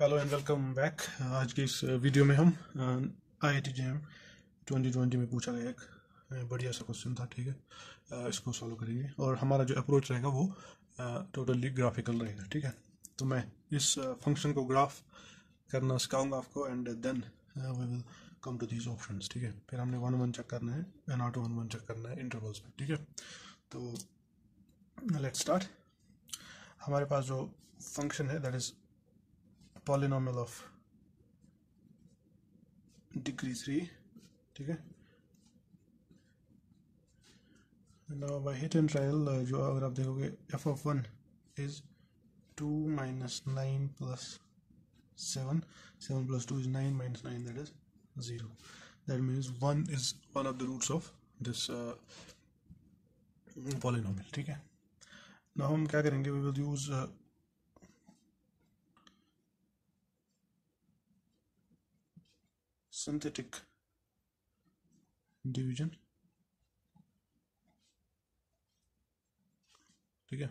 Hello and welcome back आज के इस वीडियो में हम I I T J M twenty twenty में पूछा गया एक बढ़िया सा क्वेश्चन था ठीक है इसको सॉल्व करेंगे और हमारा जो अप्रोच रहेगा वो टोटली ग्राफिकल रहेगा ठीक है तो मैं इस फंक्शन को ग्राफ करना सिखाऊंगा आपको and then we will come to these option ठीक है फिर हमने वन वन चेक करना है and out one one check करना है इंटरवल्स में ठीक है तो लेट स्टार्ट हमारे पास जो फंक्शन है that is polynomial of degree three ठीक है now by hit and trial जो अगर आप देखोगे F of one is two minus nine plus seven seven plus two is nine minus nine that is zero that means one is one of the roots of this polynomial ठीक है ना हम क्या करेंगे we will use synthetic division ठीक है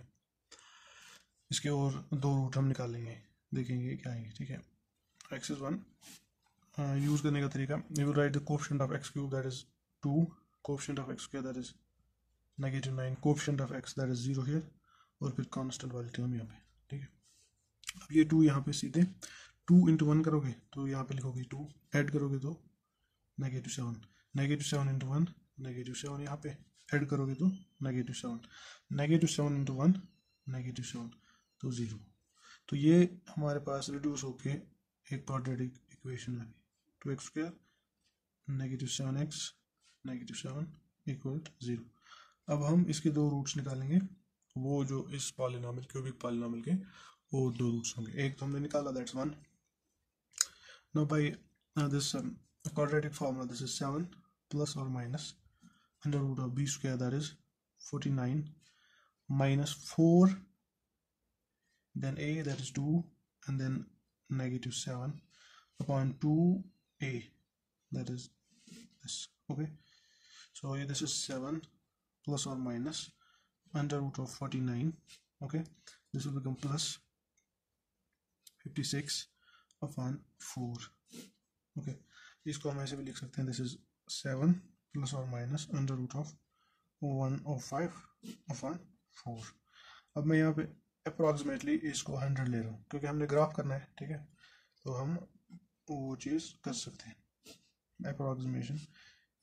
इसके और दो रूट हम निकालेंगे देखेंगे क्या आएंगे ठीक है एक्स इज वन यूज़ करने का तरीका you write the coefficient of x cube that is two coefficient of x square that is negative nine coefficient of x that is zero here और फिर कांस्टेंट वाली टर्म यहाँ पे ठीक है अब ये टू यहाँ पे सीधे टू इंटू वन करोगे तो यहाँ पे लिखोगे टू ऐड करोगे तो negative seven negative seven into one negative seven यहाँ पे ऐड करोगे तो negative seven negative seven into one negative seven तो ज़ीरो तो ये हमारे पास रिड्यूस होके एक क्वाड्रेटिक इक्वेशन आ गई two x square negative seven x negative seven equal zero अब हम इसके दो रूट्स निकालेंगे वो जो इस पॉलिनामिल क्यूबिक पॉलिनामिल के वो दो रूट्स होंगे एक तो हमने निकाला that's one now by uh, this um, quadratic formula this is 7 plus or minus under root of b square that is 49 minus 4 then a that is 2 and then negative 7 upon 2a that is this okay so this is 7 plus or minus under root of 49 okay this will become plus 56 upon four okay इसको हम ऐसे भी लिख सकते हैं this is seven plus और minus under root of one और five upon four अब मैं यहाँ पे अप्रॉक्सीमेटली इसको हंड्रेड ले रहा हूँ क्योंकि हमने ग्राफ करना है ठीक है तो हम वो चीज़ कर सकते हैं अप्रॉक्सीमेशन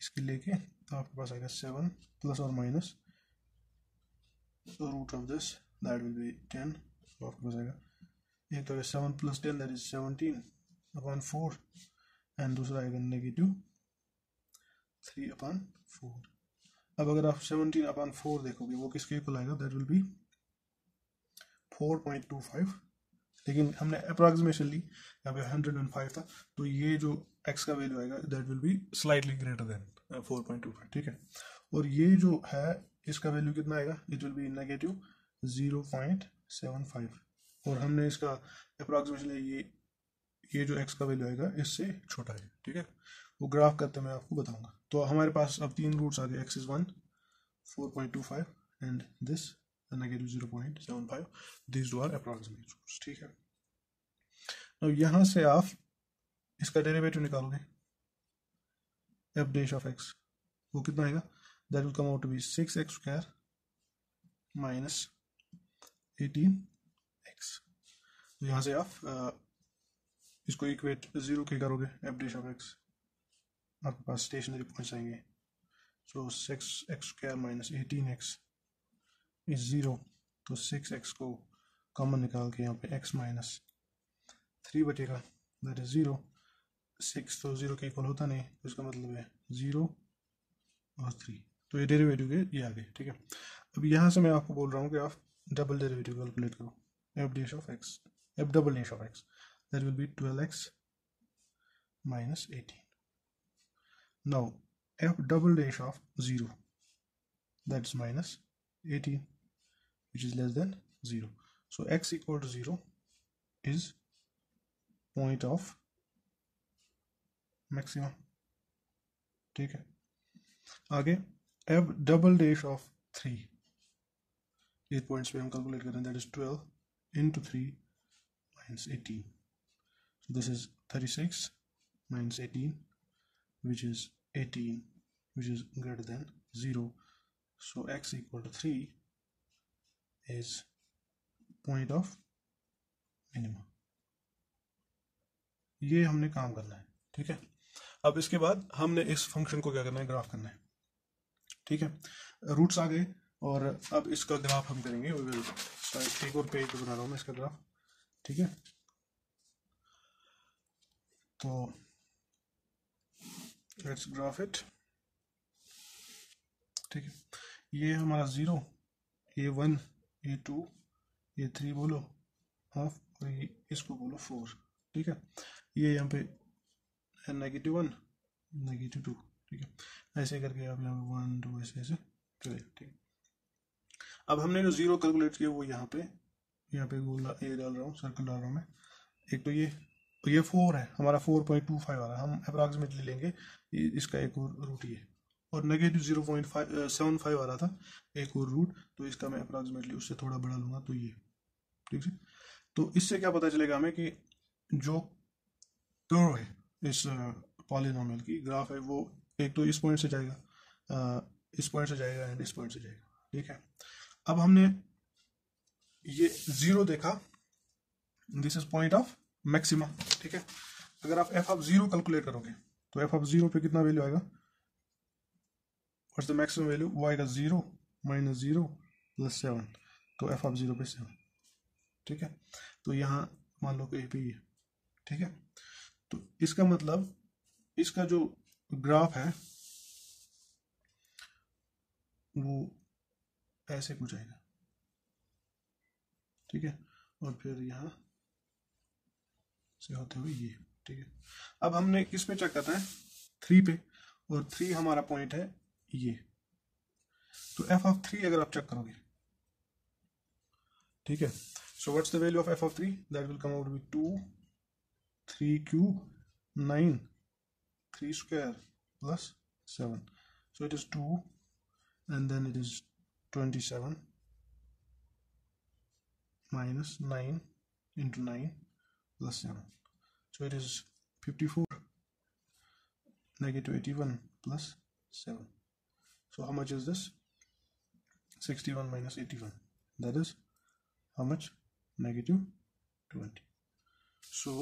इसके लेके तो आपके पास आएगा सेवन प्लस और minus root of this that will be ten तो आपके पास आएगा ये तो है seven plus ten that is seventeen upon four and दूसरा आएगा नेगेटिव थ्री अपॉन फोर अब अगर आप सेवनटीन अपॉन फोर देखोगे वो किसके इक्वल आएगा that will be four point two five लेकिन हमने अप्रॉक्सीमेशन ली यहाँ पे हंड्रेड एंड फाइव था तो ये जो एक्स का वैल्यू आएगा that will be slightly greater than four point two five ठीक है और ये जो है इसका वैल्यू कितना आएगा it will be negative zero point seven five और हमने इसका अप्रॉक्सीमेशन ये ये जो एक्स का वैल्यू आएगा इससे छोटा है ठीक है वो ग्राफ करते मैं आपको बताऊंगा तो हमारे पास अब तीन रूट्स आ गए x is one four point two five and this negative zero point seven five this two are approximate roots ठीक है अब यहाँ से आप इसका डेरिवेटिव निकालोगे एफ डेश ऑफ एक्स वो कितना आएगा that will come out to be six x square minus eighteen यहाँ से आप इसको इक्वेट ज़ीरो के करोगे एफ डिश ऑफ एक्स आपके पास स्टेशनरी पॉइंट्स आएंगे so six x square minus eighteen x is zero तो सिक्स एक्स को कॉमन निकाल के यहाँ पे एक्स माइनस थ्री बटेगा दैट इज़ ज़ीरो सिक्स तो ज़ीरो के इक्वल होता नहीं तो इसका मतलब है ज़ीरो और थ्री तो ये डेरिवेटिव के ये आ गए ठीक है अब यहाँ से मैं आपको बोल रहा हूँ कि आप डबल डेरिवेटिव कैलकुलेट करो f d of x f double dash of x that will be 12x minus 18 now f double dash of 0 that's minus 18 which is less than 0 so x equal to 0 is point of maximum ठीक है आगे f double dash of three. Eight points we have calculated करें that is twelve into three. minus 18 so this is 36 minus 18 which is 18 which is greater than 0 so x equal to 3 is point of minimum ये हमने काम करना है ठीक है अब इसके बाद हमने इस फंक्शन को क्या करना है ग्राफ करना है ठीक है रूट्स आ गए और अब इसका ग्राफ हम करेंगे एक और पेज बना रहा हूँ मैं इसका ग्राफ ठीक है तो लेट्स ग्राफ इट ठीक है ये हमारा zero a one a two a three बोलो हाफ और ये इसको बोलो फोर ठीक है ये यहाँ पे है नेगेटिव वन नेगेटिव टू ठीक है ऐसे करके आप यहाँ पे वन टू ऐसे ऐसे चले ठीक है अब हमने जो ज़ीरो कैलकुलेट किया वो यहाँ पे यहाँ पे गोल ए डाल रहा हूँ सर्कल डाल रहा हूँ मैं एक तो ये तो ये फोर है हमारा फोर पॉइंट टू फाइव आ रहा है हम अप्रॉक्सीमेटली लेंगे इसका एक और रूट ये और negative zero point five seven five आ रहा था एक और रूट तो इसका मैं अप्रॉक्सीमेटली उससे थोड़ा बढ़ा लूँगा तो ये ठीक है तो इससे क्या पता चलेगा हमें कि जो कर्व है इस पॉलिनॉमियल की ग्राफ है वो एक तो इस पॉइंट से जाएगा इस पॉइंट से जाएगा एंड इस पॉइंट से जाएगा ठीक है अब हमने ये जीरो देखा this is point of maximum ठीक है अगर आप एफ ऑफ जीरो कैलकुलेट करोगे तो एफ ऑफ जीरो पे कितना वैल्यू आएगा मैक्सिमम वैल्यू वो आएगा zero minus zero plus seven तो एफ ऑफ जीरो पे सेवन ठीक है तो यहाँ मान लो कि ए पी है ठीक है तो इसका मतलब इसका जो ग्राफ है वो ऐसे कुछ आएगा ठीक है और फिर यहाँ से होते हुए ये ठीक है अब हमने किस पे चेक करना है थ्री पे और थ्री हमारा पॉइंट है ये तो एफ ऑफ थ्री अगर आप चेक करोगे ठीक है so what's the value of f of three that will come out be two three cube nine three square plus seven so it is two and then it is twenty seven minus 9 into 9 plus 7 so it is 54 negative 81 plus 7 so how much is this 61 minus 81 that is how much negative 20 so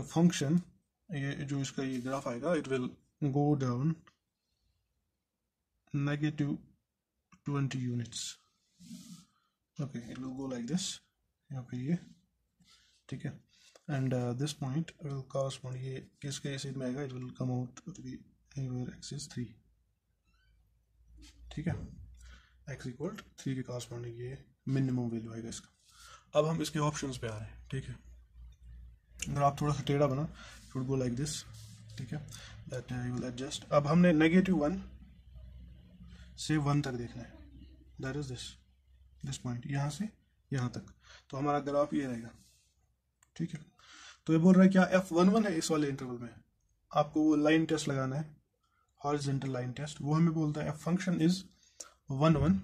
the function ये जो इसका ये down negative आएगा 20 units okay it will go like this यहाँ पे ये ठीक है and this point will cause point ये किसके इसी में आएगा it will come out ever x is three ठीक है एक्स इक्वल थ्री के कॉस पॉइंट ये मिनिमम वैल्यू आएगा इसका अब हम इसके ऑप्शन पे आ रहे हैं ठीक है अगर आप थोड़ा सा टेढ़ा बना शुड गो लाइक दिस ठीक है दैट यू विल एडजस्ट अब हमने नेगेटिव वन से वन तक देखना है that is this this point यहाँ से यहाँ तक तो हमारा ग्राफ ये रहेगा ठीक है तो ये बोल रहा है क्या एफ वन वन है इस वाले इंटरवल में आपको वो लाइन टेस्ट लगाना है हॉरिजेंटल लाइन टेस्ट वो हमें बोलता है f function is one one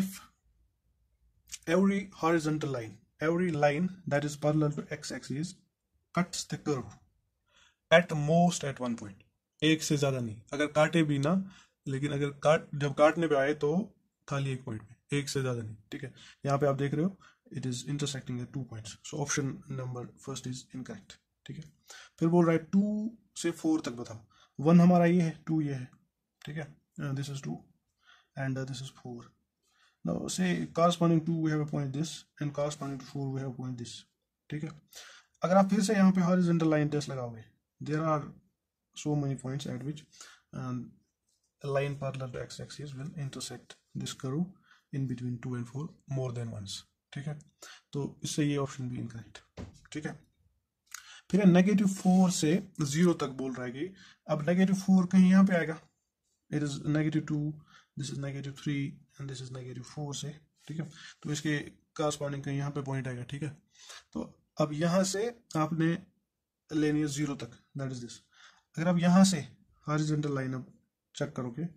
if every horizontal line every line that is parallel to x axis cuts the curve at most at one point एक से ज़्यादा नहीं अगर काटे भी ना लेकिन अगर काट जब काटने पे आए तो खाली एक पॉइंट पे एक से ज़्यादा नहीं ठीक है यहाँ पे आप देख रहे हो it is intersecting two point so option number first is incorrect ठीक है फिर बोल रहा है टू से फोर तक बताओ वन हमारा ये है टू ये है ठीक है this is two and this is four no से corresponding to we have a point this and corresponding to 4 we have a point this ठीक है अगर आप फिर से यहाँ पे हॉरिजेंटल लाइन टेस्ट लगाओगे there are so many points at which line parallel to x axis will intersect this curve in between two and four more than once ठीक है तो इससे ये ऑप्शन भी इनकरेक्ट ठीक है फिर नेगेटिव फोर से जीरो तक बोल रहा है कि अब नेगेटिव फोर कहीं यहाँ पे आएगा it is negative two this is negative three and this is negative four से ठीक है तो इसके कारस्पॉन्डिंग कहीं यहाँ पे पॉइंट आएगा ठीक है तो अब यहाँ से आपने लेनी है जीरो तक दैट इज दिस अगर आप यहाँ से हॉरिजेंटल लाइन अब चेक करोगे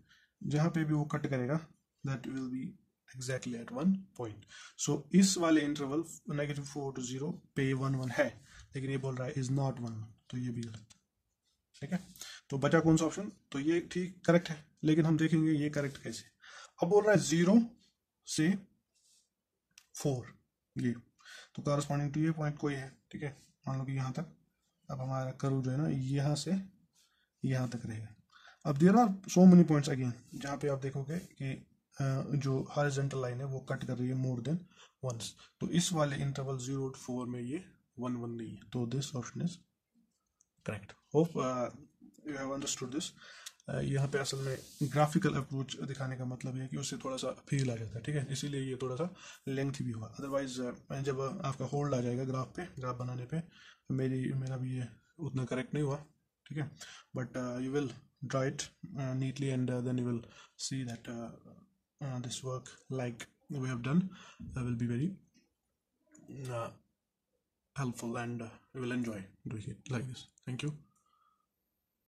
जहाँ पे भी वो कट करेगा that will be exactly at one point so इस वाले interval negative four to zero पे वन वन है लेकिन ये बोल रहा है इज नॉट वन वन तो ये भी गलत ठीक है तो बचा कौन सा ऑप्शन तो ये ठीक करेक्ट है लेकिन हम देखेंगे ये करेक्ट कैसे अब बोल रहा है जीरो से फोर ये तो कॉरस्पॉन्डिंग टू ये पॉइंट कोई है ठीक है मान लो कि यहाँ तक अब हमारा कर्व जो है ना यहाँ से यहाँ तक रहेगा अब there are so many points again जहाँ पे आप देखोगे कि जो हॉरिजेंटल लाइन है वो कट कर रही है मोर देन वंस तो इस वाले इंटरवल जीरो टू फोर में ये वन वन नहीं है तो this option is correct hope you have understood this यहाँ पे असल में ग्राफिकल अप्रोच दिखाने का मतलब है कि उससे थोड़ा सा फील आ जाता है ठीक है इसीलिए ये थोड़ा सा लेंथ भी हुआ अदरवाइज uh, जब आपका होल्ड आ जाएगा ग्राफ पे ग्राफ बनाने पे मेरी मेरा भी ये उतना करेक्ट नहीं हुआ ठीक है but you will draw it neatly and then you will see that uh, this work like we have done that will be very uh, helpful and uh, will enjoy doing it like this thank you